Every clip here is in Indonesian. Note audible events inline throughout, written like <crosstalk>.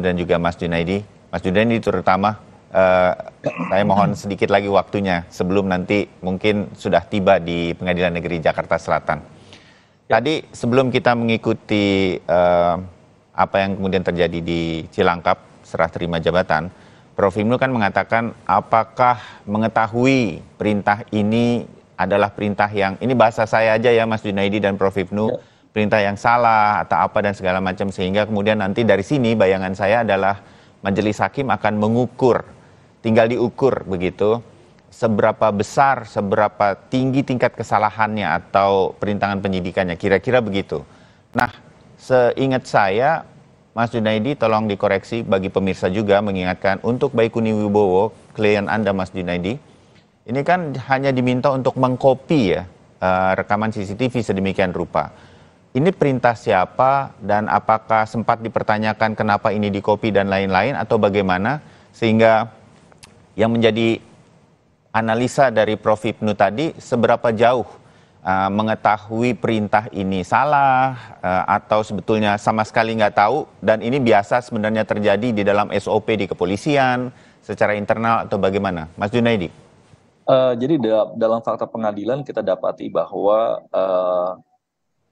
dan juga Mas Junaidi. Mas Junaidi terutama uh, saya mohon sedikit lagi waktunya sebelum nanti mungkin sudah tiba di Pengadilan Negeri Jakarta Selatan. Ya. Tadi sebelum kita mengikuti uh, apa yang kemudian terjadi di Cilangkap serah terima jabatan, Prof Himnu kan mengatakan apakah mengetahui perintah ini adalah perintah yang ini bahasa saya aja ya Mas Junaidi dan Prof Hipnu. Ya perintah yang salah atau apa dan segala macam sehingga kemudian nanti dari sini bayangan saya adalah majelis hakim akan mengukur tinggal diukur begitu seberapa besar seberapa tinggi tingkat kesalahannya atau perintangan penyidikannya kira-kira begitu. Nah, seingat saya Mas Junaidi tolong dikoreksi bagi pemirsa juga mengingatkan untuk Baikuni Wibowo klien Anda Mas Junaidi ini kan hanya diminta untuk mengkopi ya eh, rekaman CCTV sedemikian rupa ini perintah siapa dan apakah sempat dipertanyakan kenapa ini dikopi dan lain-lain atau bagaimana sehingga yang menjadi analisa dari Prof Ibnu tadi seberapa jauh uh, mengetahui perintah ini salah uh, atau sebetulnya sama sekali nggak tahu dan ini biasa sebenarnya terjadi di dalam SOP di kepolisian secara internal atau bagaimana Mas Junaidi? Uh, jadi da dalam fakta pengadilan kita dapati bahwa uh,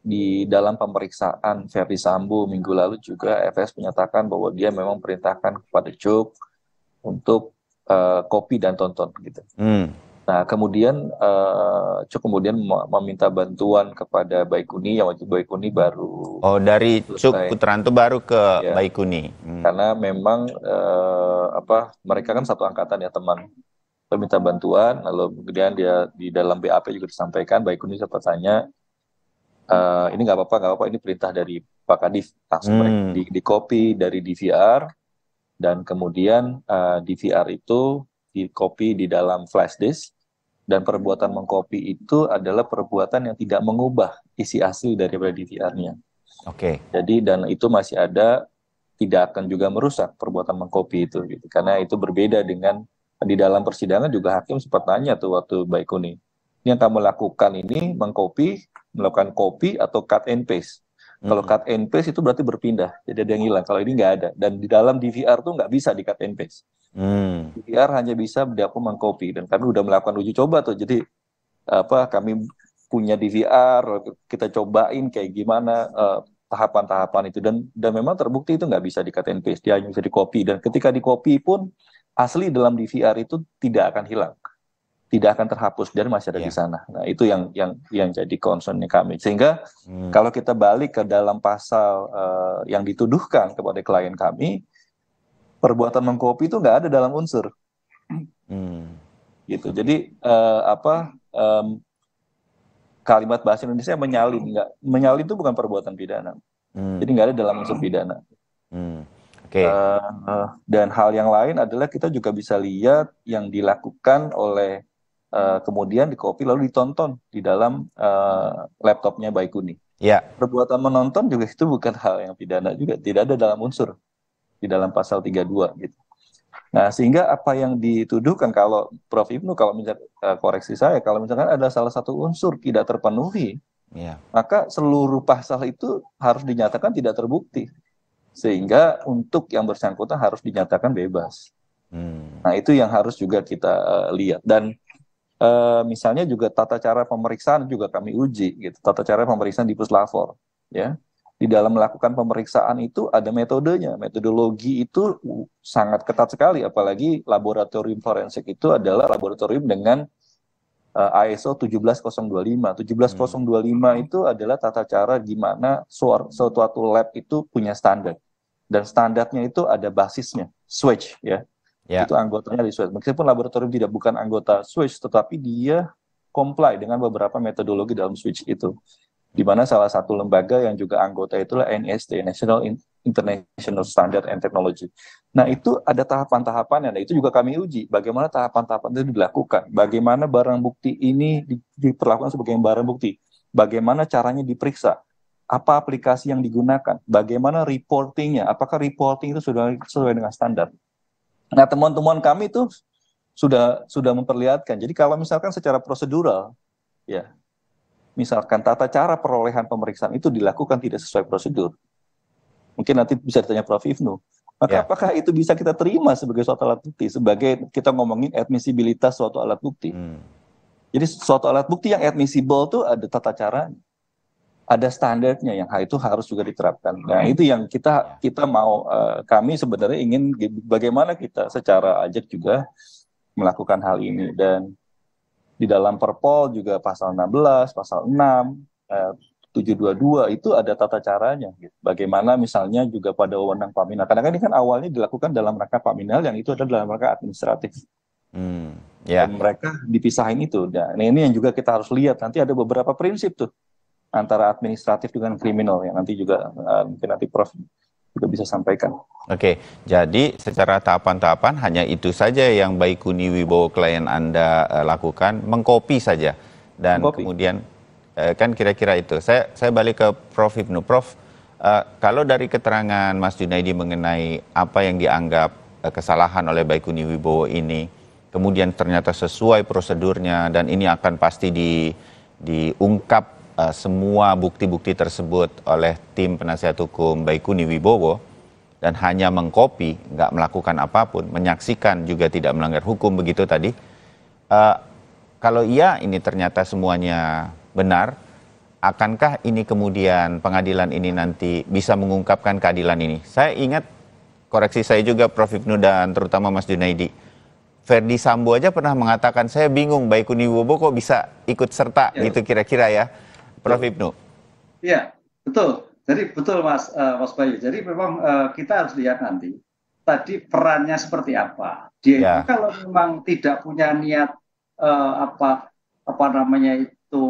di dalam pemeriksaan Ferdi Sambo minggu lalu juga FS menyatakan bahwa dia memang perintahkan kepada Cuk untuk uh, dan tonton gitu. Hmm. Nah kemudian uh, Cuk kemudian meminta bantuan kepada Baikuni yang waktu Baikuni baru. Oh dari selesai. Cuk Putranto baru ke ya. Baikuni. Hmm. Karena memang uh, apa mereka kan satu angkatan ya teman meminta bantuan lalu kemudian dia di dalam BAP juga disampaikan Baikuni sempat tanya uh, ini nggak apa-apa nggak apa-apa ini perintah dari Pak Kadif langsung hmm. di, di copy dari DVR dan kemudian uh, eh, DVR itu di copy di dalam flash disk dan perbuatan mengcopy itu adalah perbuatan yang tidak mengubah isi asli dari DVR-nya. Oke. Okay. Jadi dan itu masih ada tidak akan juga merusak perbuatan mengcopy itu gitu. Karena itu berbeda dengan di dalam persidangan juga hakim sempat nanya tuh waktu Baikuni. Ini yang kamu lakukan ini mengcopy melakukan copy atau cut and paste. Kalau hmm. cut and paste itu berarti berpindah, jadi ada yang hilang. Kalau ini nggak ada, dan di dalam DVR tuh nggak bisa di cut and paste. Hmm. DVR hanya bisa aku mengcopy dan kami udah melakukan uji coba tuh. Jadi apa kami punya DVR, kita cobain kayak gimana uh, tahapan-tahapan itu dan dan memang terbukti itu nggak bisa di cut and paste, dia hanya bisa di copy dan ketika di copy pun asli dalam DVR itu tidak akan hilang tidak akan terhapus dan masih ada yeah. di iya. sana. Nah, itu yang yang yang jadi concernnya kami. Sehingga hmm. kalau kita balik ke dalam pasal uh, yang dituduhkan kepada klien kami, perbuatan mengkopi itu nggak ada dalam unsur. Hmm. Gitu. Jadi uh, apa um, kalimat bahasa Indonesia menyalin nggak menyalin itu bukan perbuatan pidana. Hmm. Jadi nggak ada dalam unsur pidana. Hmm. Okay. Uh, eh, dan hal yang lain adalah kita juga bisa lihat yang dilakukan oleh Eh, kemudian dikopi lalu ditonton di dalam uh, laptopnya Baikuni. Ya. Perbuatan menonton juga itu bukan hal yang pidana juga, tidak ada dalam unsur di dalam pasal 32 gitu. Nah, sehingga apa yang dituduhkan kalau Prof Ibnu kalau misal eh, koreksi saya kalau misalkan ada salah satu unsur tidak terpenuhi, ya. maka seluruh pasal itu harus dinyatakan tidak terbukti. Sehingga untuk yang bersangkutan harus dinyatakan bebas. Hmm. Nah, itu yang harus juga kita uh, lihat dan uh, misalnya juga tata cara pemeriksaan juga kami uji gitu tata cara pemeriksaan di puslavor ya di dalam melakukan pemeriksaan itu ada metodenya metodologi itu sangat ketat sekali apalagi laboratorium forensik itu adalah laboratorium dengan uh, ISO 17025 17025 hmm. itu adalah tata cara gimana suatu lab itu punya standar dan standarnya itu ada basisnya switch ya yeah. itu anggotanya di Swiss. Meskipun laboratorium tidak bukan anggota Swiss, tetapi dia comply dengan beberapa metodologi dalam Swiss itu. Di mana salah satu lembaga yang juga anggota itulah NST, e National International Standard and Technology. Nah itu ada tahapan-tahapannya, dan itu juga kami uji bagaimana tahapan-tahapan itu dilakukan, bagaimana barang bukti ini diperlakukan sebagai barang bukti, bagaimana caranya diperiksa, apa aplikasi yang digunakan, bagaimana reportingnya, apakah reporting itu sudah sesuai dengan standar. Nah, temuan-temuan kami itu sudah sudah memperlihatkan. Jadi kalau misalkan secara prosedural, ya, misalkan tata cara perolehan pemeriksaan itu dilakukan tidak sesuai prosedur, mungkin nanti bisa ditanya Prof. Ifnu. Maka ya. apakah itu bisa kita terima sebagai suatu alat bukti? Sebagai kita ngomongin admisibilitas suatu alat bukti. Hmm. Jadi suatu alat bukti yang admissible itu ada tata caranya ada standarnya yang itu harus juga diterapkan. Nah hmm. itu yang kita ya. kita mau uh, kami sebenarnya ingin bagaimana kita secara ajak juga melakukan hal ini dan di dalam Perpol juga pasal 16, pasal 6, uh, 722 itu ada tata caranya. Gitu. Bagaimana misalnya juga pada wewenang Paminal. Karena kan ini kan awalnya dilakukan dalam rangka Paminal yang itu adalah dalam rangka administratif. Hmm, yeah. Dan mereka dipisahin itu. Nah, ini yang juga kita harus lihat. Nanti ada beberapa prinsip tuh antara administratif dengan kriminal ya nanti juga eh, mungkin nanti Prof juga bisa sampaikan. Oke, jadi secara tahapan-tahapan hanya itu saja yang Baikuni Wibowo klien Anda eh, lakukan, mengkopi saja dan mengkopi. kemudian eh, kan kira-kira itu. Saya saya balik ke Prof Ibnu Prof uh, kalau dari keterangan Mas Junaidi mengenai apa yang dianggap uh, kesalahan oleh Baikuni Wibowo ini, kemudian ternyata sesuai prosedurnya dan ini akan pasti di diungkap uh, semua bukti-bukti tersebut oleh tim penasihat hukum Baikuni Wibowo dan hanya mengkopi, nggak melakukan apapun, menyaksikan juga tidak melanggar hukum begitu tadi. Uh, kalau iya ini ternyata semuanya benar, akankah ini kemudian pengadilan ini nanti bisa mengungkapkan keadilan ini? Saya ingat koreksi saya juga Prof Ibnu dan terutama Mas Junaidi. Ferdi Sambo aja pernah mengatakan saya bingung Baikuni Wibowo kok bisa ikut serta ya. gitu kira-kira ya. Prof Ibnu. Iya, betul. Jadi betul Mas uh, Mas Bayu. Jadi memang uh, kita harus lihat nanti tadi perannya seperti apa. Dia ya. kalau memang tidak punya niat uh, apa apa namanya itu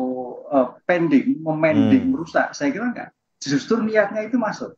uh, pending, memending, hmm. merusak, saya kira enggak. Justru niatnya itu masuk.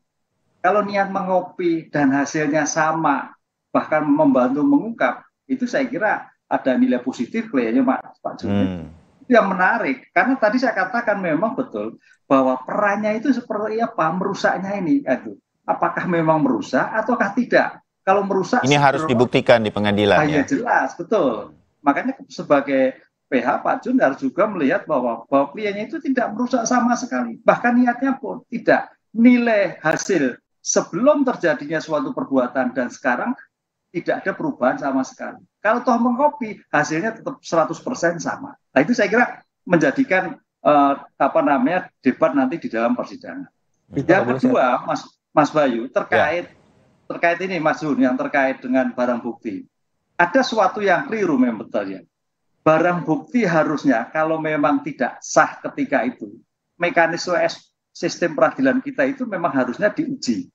Kalau niat mengopi dan hasilnya sama, bahkan membantu mengungkap, itu saya kira ada nilai positif kayaknya Pak Pak Jumit. Hmm yang menarik karena tadi saya katakan memang betul bahwa perannya itu seperti apa merusaknya ini aduh apakah memang merusak ataukah tidak kalau merusak ini harus dibuktikan di pengadilan ya jelas betul makanya sebagai PH Pak Jun harus juga melihat bahwa bahwa kliennya itu tidak merusak sama sekali bahkan niatnya pun tidak nilai hasil sebelum terjadinya suatu perbuatan dan sekarang tidak ada perubahan sama sekali kalau toh mengkopi, hasilnya tetap 100% sama. Nah, itu saya kira menjadikan eh, apa namanya debat nanti di dalam persidangan. Hmm. Yang kedua, Mas Mas Bayu terkait ya. terkait ini Mas Yun yang terkait dengan barang bukti. Ada suatu yang keliru memang ya. Barang bukti harusnya kalau memang tidak sah ketika itu, mekanisme sistem peradilan kita itu memang harusnya diuji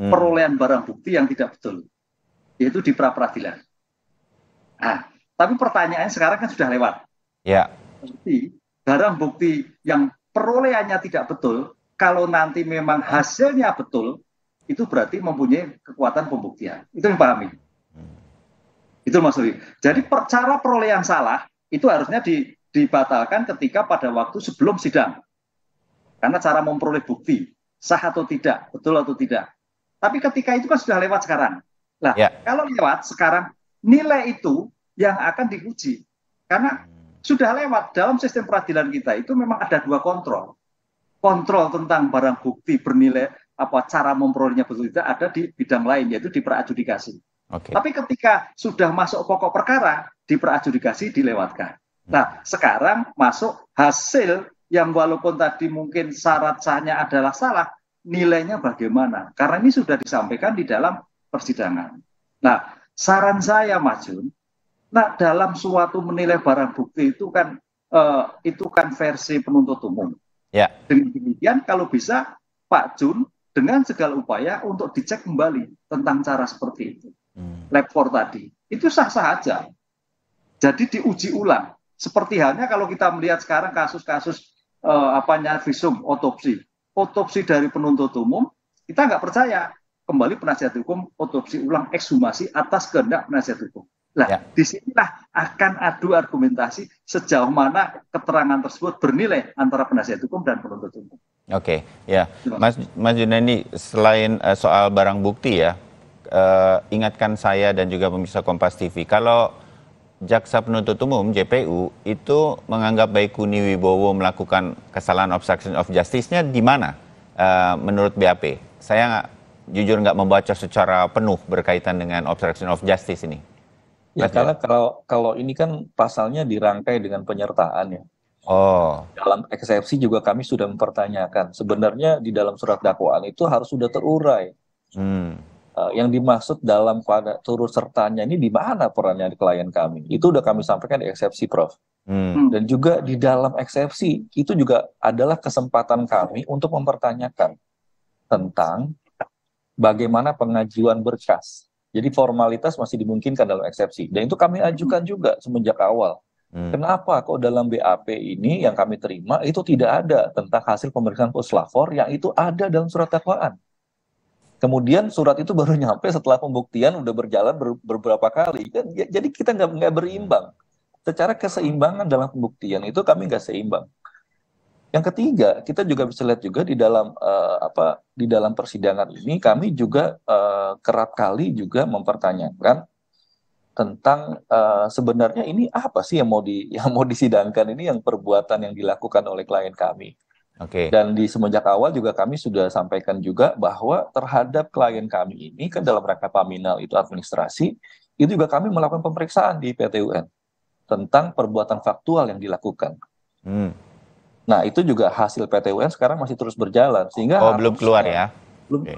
hmm. perolehan barang bukti yang tidak betul, yaitu di pra peradilan. Nah, tapi pertanyaannya sekarang kan sudah lewat. Ya. Bukti, barang bukti yang perolehannya tidak betul, kalau nanti memang hasilnya betul, itu berarti mempunyai kekuatan pembuktian. Itu yang pahami. Hmm. Itu maksudnya. Jadi per, cara perolehan salah itu harusnya di, dibatalkan ketika pada waktu sebelum sidang. Karena cara memperoleh bukti sah atau tidak, betul atau tidak. Tapi ketika itu kan sudah lewat sekarang. Nah, ya. kalau lewat sekarang nilai itu yang akan diuji. Karena sudah lewat dalam sistem peradilan kita itu memang ada dua kontrol. Kontrol tentang barang bukti bernilai apa cara memperolehnya betul tidak ada di bidang lain yaitu di perajudikasi. Okay. Tapi ketika sudah masuk pokok perkara di perajudikasi dilewatkan. Nah, sekarang masuk hasil yang walaupun tadi mungkin syarat sahnya adalah salah, nilainya bagaimana? Karena ini sudah disampaikan di dalam persidangan. Nah, Saran saya Mas Jun, nah dalam suatu menilai barang bukti itu kan eh, itu kan versi penuntut umum. Ya. Dengan demikian kalau bisa Pak Jun dengan segala upaya untuk dicek kembali tentang cara seperti itu. Hmm. Lab tadi. Itu sah-sah aja. Jadi diuji ulang. Seperti halnya kalau kita melihat sekarang kasus-kasus eh, apanya visum, otopsi. Otopsi dari penuntut umum, kita nggak percaya kembali penasihat hukum otopsi ulang ekshumasi atas kehendak penasihat hukum. Nah, ya. disinilah akan adu argumentasi sejauh mana keterangan tersebut bernilai antara penasihat hukum dan penuntut umum. Oke, okay, ya, Mas Mas selain uh, soal barang bukti ya, uh, ingatkan saya dan juga pemirsa Kompas TV, kalau jaksa penuntut umum JPU itu menganggap Baikuni Wibowo melakukan kesalahan obstruction of justice-nya di mana uh, menurut BAP? Saya jujur nggak membaca secara penuh berkaitan dengan obstruction of justice ini? Ya Mas, karena ya? kalau kalau ini kan pasalnya dirangkai dengan penyertaan ya. Oh. Dalam eksepsi juga kami sudah mempertanyakan. Sebenarnya di dalam surat dakwaan itu harus sudah terurai. Hmm. Uh, yang dimaksud dalam pada turut sertanya ini di mana perannya di klien kami? Itu sudah kami sampaikan di eksepsi, Prof. Hmm. hmm. Dan juga di dalam eksepsi itu juga adalah kesempatan kami untuk mempertanyakan tentang bagaimana pengajuan berkas. Jadi formalitas masih dimungkinkan dalam eksepsi. Dan itu kami ajukan juga semenjak awal. Hmm. Kenapa kok dalam BAP ini yang kami terima itu tidak ada tentang hasil pemeriksaan puslapor yang itu ada dalam surat dakwaan. Kemudian surat itu baru nyampe setelah pembuktian udah berjalan ber, beberapa kali. Kan, ya, jadi kita nggak berimbang. Secara keseimbangan dalam pembuktian itu kami nggak seimbang. Yang ketiga, kita juga bisa lihat juga di dalam uh, apa di dalam persidangan ini kami juga uh, kerap kali juga mempertanyakan tentang uh, sebenarnya ini apa sih yang mau di <laughs> yang mau disidangkan ini yang perbuatan yang dilakukan oleh klien kami. Oke. Okay. Dan di semenjak awal juga kami sudah sampaikan juga bahwa terhadap klien kami ini kan dalam rangka paminal itu administrasi itu juga kami melakukan pemeriksaan di PTUN tentang perbuatan faktual yang dilakukan. Hmm. Nah, itu juga hasil PTWN sekarang masih terus berjalan sehingga Oh, belum keluar ya. Belum okay.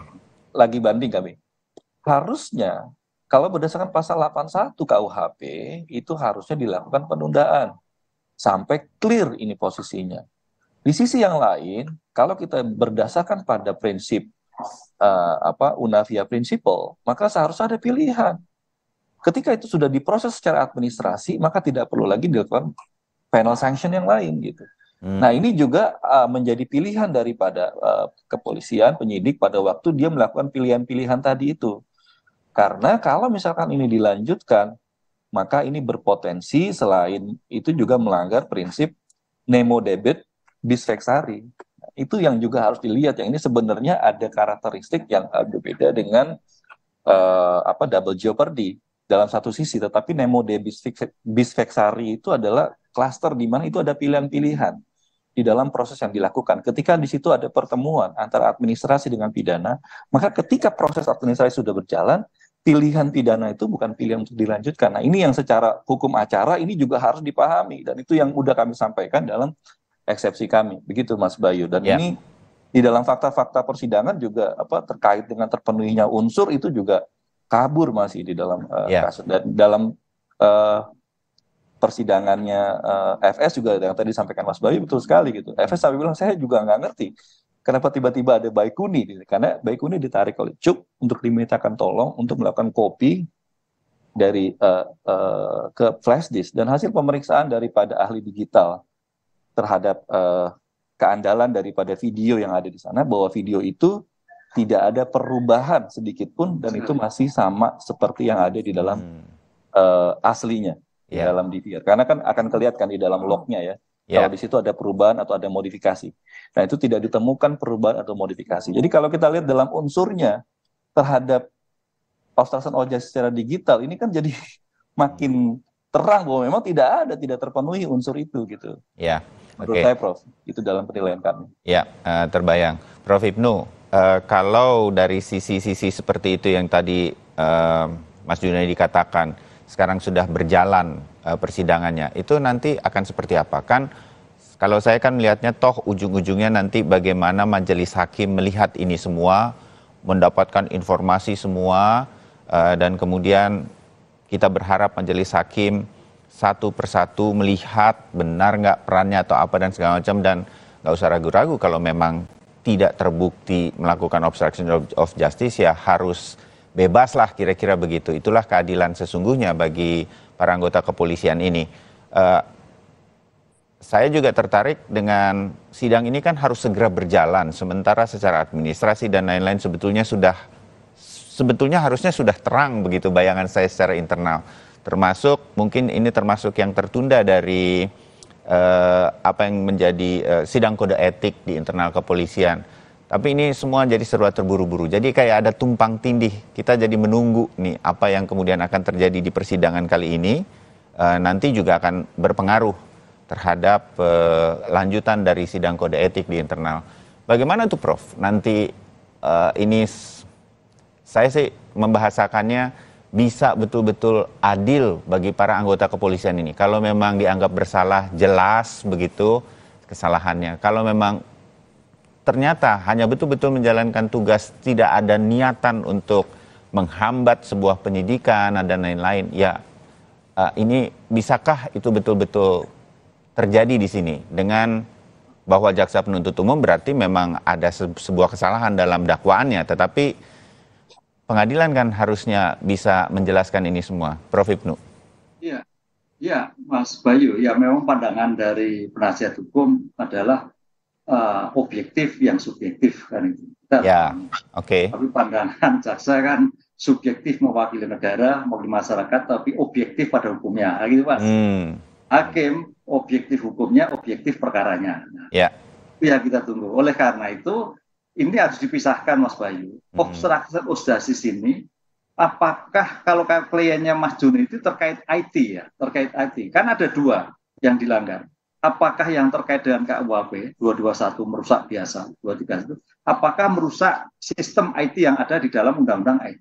lagi banding kami. Harusnya kalau berdasarkan pasal 81 KUHP itu harusnya dilakukan penundaan sampai clear ini posisinya. Di sisi yang lain, kalau kita berdasarkan pada prinsip uh, apa unavia principle, maka seharusnya ada pilihan. Ketika itu sudah diproses secara administrasi, maka tidak perlu lagi dilakukan penal sanction yang lain gitu. Hmm. Nah, ini juga uh, menjadi pilihan daripada uh, kepolisian, penyidik pada waktu dia melakukan pilihan-pilihan tadi itu. Karena kalau misalkan ini dilanjutkan, maka ini berpotensi selain itu juga melanggar prinsip nemo debit bis Nah, itu yang juga harus dilihat. Yang ini sebenarnya ada karakteristik yang uh, berbeda dengan uh, apa double jeopardy dalam satu sisi, tetapi nemo debit bis itu adalah kluster di mana itu ada pilihan-pilihan di dalam proses yang dilakukan. Ketika di situ ada pertemuan antara administrasi dengan pidana, maka ketika proses administrasi sudah berjalan, pilihan pidana itu bukan pilihan untuk dilanjutkan. Nah, ini yang secara hukum acara ini juga harus dipahami dan itu yang sudah kami sampaikan dalam eksepsi kami. Begitu Mas Bayu dan yeah. ini di dalam fakta-fakta persidangan juga apa terkait dengan terpenuhinya unsur itu juga kabur masih di dalam uh, eh, yeah. kasus dan dalam uh, persidangannya uh, eh, FS juga yang tadi disampaikan Mas Bayu betul sekali gitu. FS tapi bilang saya juga nggak ngerti kenapa tiba-tiba ada Baikuni gitu. karena Baikuni ditarik oleh Cuk untuk dimintakan tolong untuk melakukan kopi dari uh, uh, ke flash disk dan hasil pemeriksaan daripada ahli digital terhadap uh, keandalan daripada video yang ada di sana bahwa video itu tidak ada perubahan sedikit pun dan itu hmm. masih sama seperti yang ada di dalam uh, aslinya yeah. dalam DVR karena kan akan kelihatan kan di dalam hmm. lognya ya yeah. kalau di situ ada perubahan atau ada modifikasi nah itu tidak ditemukan perubahan atau modifikasi jadi kalau kita lihat dalam unsurnya terhadap obstruction of justice secara digital ini kan jadi <laughs> makin terang bahwa memang tidak ada tidak terpenuhi unsur itu gitu ya yeah. Menurut saya, Prof, itu dalam penilaian kami. Ya, uh, terbayang. Prof Ibnu, uh, kalau dari sisi-sisi seperti itu yang tadi uh, Mas Junaidi dikatakan, sekarang sudah berjalan uh, persidangannya itu nanti akan seperti apa kan kalau saya kan melihatnya toh ujung-ujungnya nanti bagaimana majelis hakim melihat ini semua mendapatkan informasi semua uh, dan kemudian kita berharap majelis hakim satu persatu melihat benar nggak perannya atau apa dan segala macam dan nggak usah ragu-ragu kalau memang tidak terbukti melakukan obstruction of, of justice ya harus bebaslah kira-kira begitu. Itulah keadilan sesungguhnya bagi para anggota kepolisian ini. Uh, saya juga tertarik dengan sidang ini kan harus segera berjalan, sementara secara administrasi dan lain-lain sebetulnya sudah sebetulnya harusnya sudah terang begitu bayangan saya secara internal. Termasuk mungkin ini termasuk yang tertunda dari uh, apa yang menjadi uh, sidang kode etik di internal kepolisian tapi ini semua jadi serba terburu-buru. Jadi kayak ada tumpang tindih. Kita jadi menunggu nih apa yang kemudian akan terjadi di persidangan kali ini. E, nanti juga akan berpengaruh terhadap e, lanjutan dari sidang kode etik di internal. Bagaimana tuh Prof? Nanti e, ini saya sih membahasakannya bisa betul-betul adil bagi para anggota kepolisian ini. Kalau memang dianggap bersalah jelas begitu kesalahannya. Kalau memang ternyata hanya betul-betul menjalankan tugas, tidak ada niatan untuk menghambat sebuah penyidikan dan lain-lain, ya uh, ini bisakah itu betul-betul terjadi di sini dengan bahwa jaksa penuntut umum berarti memang ada sebuah kesalahan dalam dakwaannya, tetapi pengadilan kan harusnya bisa menjelaskan ini semua, Prof. Ibnu. Iya, ya, Mas Bayu, ya memang pandangan dari penasihat hukum adalah uh, objektif yang subjektif kan itu. Kita ya, kan oke. Okay. Tapi pandangan <laughs> jaksa kan subjektif mewakili negara, mewakili masyarakat, tapi objektif pada hukumnya, gitu mas. Hmm. Hakim objektif hukumnya, objektif perkaranya. Nah, ya. Itu yang kita tunggu. Oleh karena itu ini harus dipisahkan Mas Bayu. Hmm. Obstruction of justice ini apakah kalau kliennya Mas Juni itu terkait IT ya, terkait IT. Kan ada dua yang dilanggar apakah yang terkait dengan KUHP 221 merusak biasa 231 apakah merusak sistem IT yang ada di dalam undang-undang IT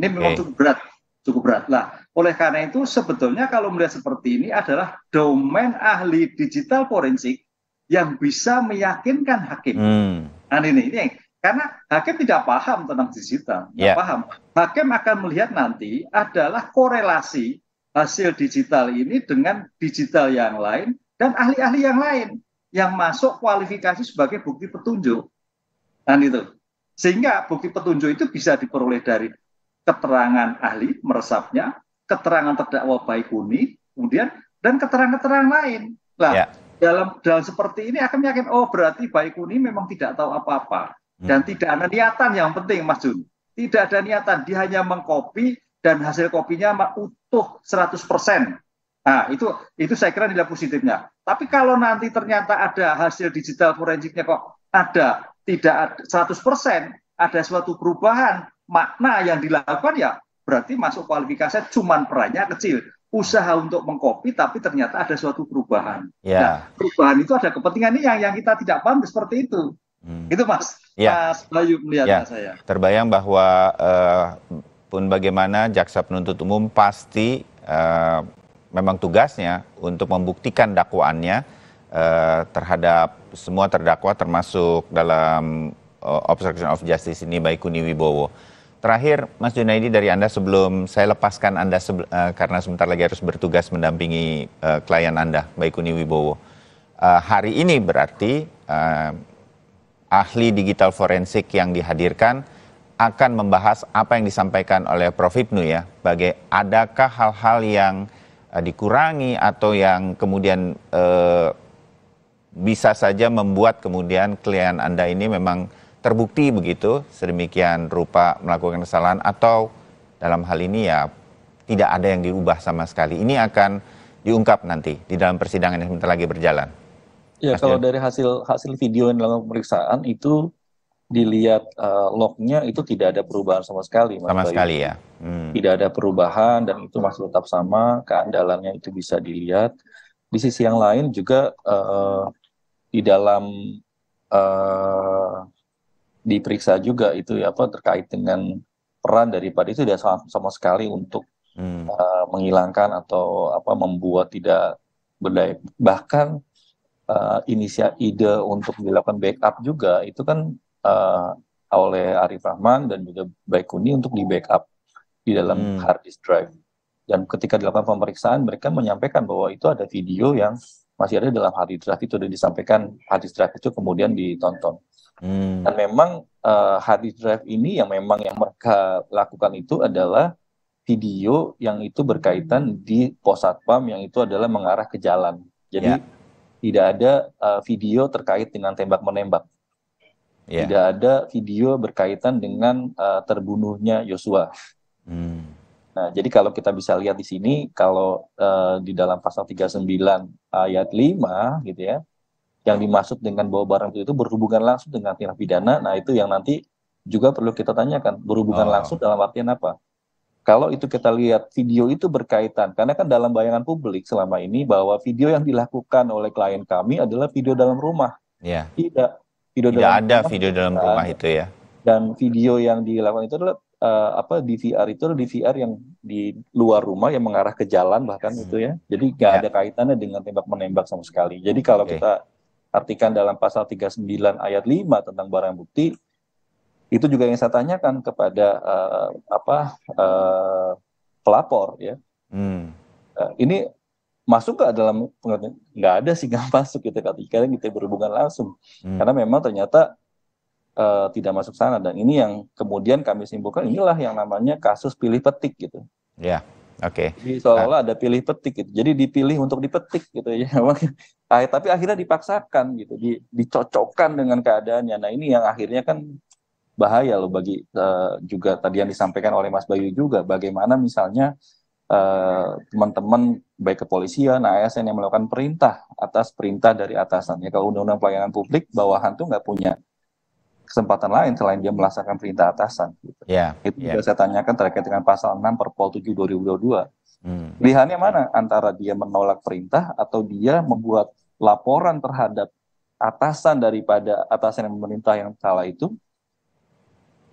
ini memang cukup berat cukup berat lah oleh karena itu sebetulnya kalau melihat seperti ini adalah domain ahli digital forensik yang bisa meyakinkan hakim hmm. nah ini ini karena hakim tidak paham tentang digital yeah. tidak ya. paham hakim akan melihat nanti adalah korelasi hasil digital ini dengan digital yang lain dan ahli-ahli yang lain yang masuk kualifikasi sebagai bukti petunjuk. Dan itu. Sehingga bukti petunjuk itu bisa diperoleh dari keterangan ahli meresapnya, keterangan terdakwa baik kemudian dan keterangan-keterangan lain. Lah, ya. dalam dalam seperti ini akan meyakinkan oh berarti baik memang tidak tahu apa-apa hmm. dan hmm. tidak ada niatan yang penting Mas Jun. Tidak ada niatan, dia hanya mengkopi dan hasil kopinya utuh 100%. Nah, itu itu saya kira nilai positifnya. Tapi kalau nanti ternyata ada hasil digital forensiknya kok ada tidak 100%, ada suatu perubahan makna yang dilakukan ya berarti masuk kualifikasi cuman perannya kecil. Usaha untuk mengkopi tapi ternyata ada suatu perubahan. Yeah. Nah, perubahan itu ada kepentingan ini yang yang kita tidak paham seperti itu. Hmm. Itu Mas. Yeah. Mas Bayu melihatnya yeah. saya. Terbayang bahwa uh, pun bagaimana jaksa penuntut umum pasti uh, memang tugasnya untuk membuktikan dakwaannya uh, terhadap semua terdakwa termasuk dalam uh, obstruction of justice ini Kuni Wibowo. Terakhir, Mas Junaidi dari Anda sebelum saya lepaskan Anda uh, karena sebentar lagi harus bertugas mendampingi uh, klien Anda, Kuni Wibowo. Uh, hari ini berarti uh, ahli digital forensik yang dihadirkan akan membahas apa yang disampaikan oleh Prof. Hipnu ya, bagai adakah hal-hal yang dikurangi atau yang kemudian eh, bisa saja membuat kemudian klien Anda ini memang terbukti begitu sedemikian rupa melakukan kesalahan atau dalam hal ini ya tidak ada yang diubah sama sekali. Ini akan diungkap nanti di dalam persidangan yang sebentar lagi berjalan. Ya, Mas kalau Jod. dari hasil hasil video yang dalam pemeriksaan itu dilihat uh, lognya itu tidak ada perubahan sama sekali Mas sama Bayu. sekali ya hmm. tidak ada perubahan dan itu masih tetap sama keandalannya itu bisa dilihat di sisi yang lain juga uh, di dalam uh, diperiksa juga itu ya apa terkait dengan peran daripada itu tidak sama, sama sekali untuk hmm. uh, menghilangkan atau apa membuat tidak berdaya bahkan uh, inisial ide untuk dilakukan backup juga itu kan uh, oleh Arif Rahman dan juga Baikuni untuk di backup di dalam hmm. hard disk drive. Dan ketika dilakukan pemeriksaan, mereka menyampaikan bahwa itu ada video yang masih ada dalam hard disk drive itu sudah disampaikan hard disk drive itu kemudian ditonton. Hmm. Dan memang uh, hard disk drive ini yang memang yang mereka lakukan itu adalah video yang itu berkaitan di pos satpam yang itu adalah mengarah ke jalan. Jadi yeah. tidak ada uh, video terkait dengan tembak menembak yeah. tidak ada video berkaitan dengan uh, terbunuhnya Yosua. Hmm. Nah, jadi kalau kita bisa lihat di sini, kalau uh, di dalam pasal 39 ayat 5 gitu ya, yang dimaksud dengan bawa barang itu, itu berhubungan langsung dengan tindak pidana. Nah, itu yang nanti juga perlu kita tanyakan, berhubungan oh. langsung dalam artian apa? Kalau itu kita lihat video itu berkaitan, karena kan dalam bayangan publik selama ini bahwa video yang dilakukan oleh klien kami adalah video dalam rumah. Yeah. Tidak, video tidak dalam ada rumah, video dalam rumah itu ya dan video yang dilakukan itu adalah uh, apa DVR itu adalah DVR yang di luar rumah yang mengarah ke jalan bahkan hmm. itu ya jadi nggak ya. ada kaitannya dengan tembak menembak sama sekali jadi kalau okay. kita artikan dalam pasal 39 ayat 5 tentang barang bukti itu juga yang saya tanyakan kepada uh, apa uh, pelapor ya hmm. uh, ini masuk ke dalam pengertian nggak ada sih <laughs> nggak masuk gitu ketika kita berhubungan langsung hmm. karena memang ternyata uh, tidak masuk sana dan ini yang kemudian kami simpulkan inilah yang namanya kasus pilih petik gitu ya yeah. oke okay. seolah ada pilih petik gitu jadi dipilih untuk dipetik gitu ya <laughs> ah, tapi akhirnya dipaksakan gitu di, dicocokkan dengan keadaannya nah ini yang akhirnya kan bahaya loh bagi uh, juga tadi yang disampaikan oleh Mas Bayu juga bagaimana misalnya eh, teman-teman uh, teman -teman baik kepolisian, ASN yang melakukan perintah atas perintah dari atasan. Ya kalau undang-undang pelayanan publik bawahan tuh nggak punya kesempatan lain selain dia melaksanakan perintah atasan. Gitu. Yeah, itu yeah. juga saya tanyakan terkait dengan pasal 6 Perpol 7 2022. Hmm. Pilihannya mana antara dia menolak perintah atau dia membuat laporan terhadap atasan daripada atasan yang memerintah yang salah itu?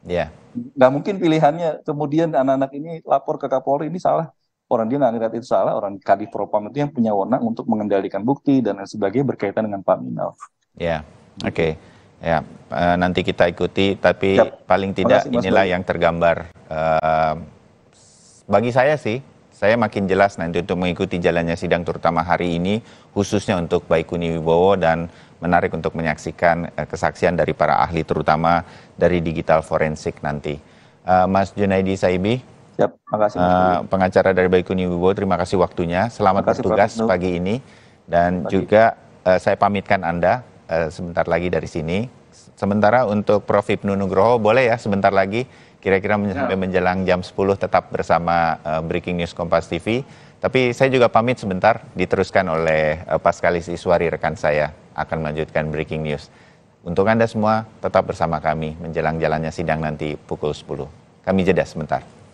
Ya. Yeah. Nggak mungkin pilihannya kemudian anak-anak ini lapor ke Kapolri ini salah orang dia nggak itu salah, orang kadif propam itu yang punya wewenang untuk mengendalikan bukti dan lain sebagainya berkaitan dengan Pak Minov. Ya, yeah. oke. Okay. Ya, eh, nanti kita ikuti, tapi Siap. paling tidak Makasih, inilah Mas yang tergambar. Uh, bagi saya sih, saya makin jelas nanti untuk mengikuti jalannya sidang terutama hari ini, khususnya untuk Baikuni Wibowo dan menarik untuk menyaksikan eh, kesaksian dari para ahli terutama dari digital forensik nanti. Mas Junaidi Saibi, Siap, makasih. Uh, pengacara dari Baikuni Wibowo, terima kasih waktunya. Selamat kasih, bertugas Pak pagi ini dan pagi. juga uh, saya pamitkan Anda uh, sebentar lagi dari sini. Sementara untuk Prof. Ibnu Nugroho, boleh ya sebentar lagi kira-kira ya. sampai menjelang jam 10 tetap bersama uh, Breaking News Kompas TV. Tapi saya juga pamit sebentar, diteruskan oleh uh, Paskalis Iswari rekan saya akan melanjutkan Breaking News. Untuk Anda semua tetap bersama kami menjelang jalannya sidang nanti pukul 10. Kami jeda sebentar.